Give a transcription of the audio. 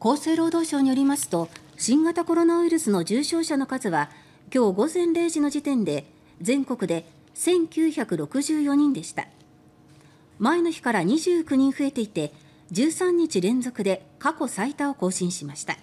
厚生労働省によりますと新型コロナウイルスの重症者の数は今日午前0時の時点で全国で1964人でした前の日から29人増えていて13日連続で過去最多を更新しました。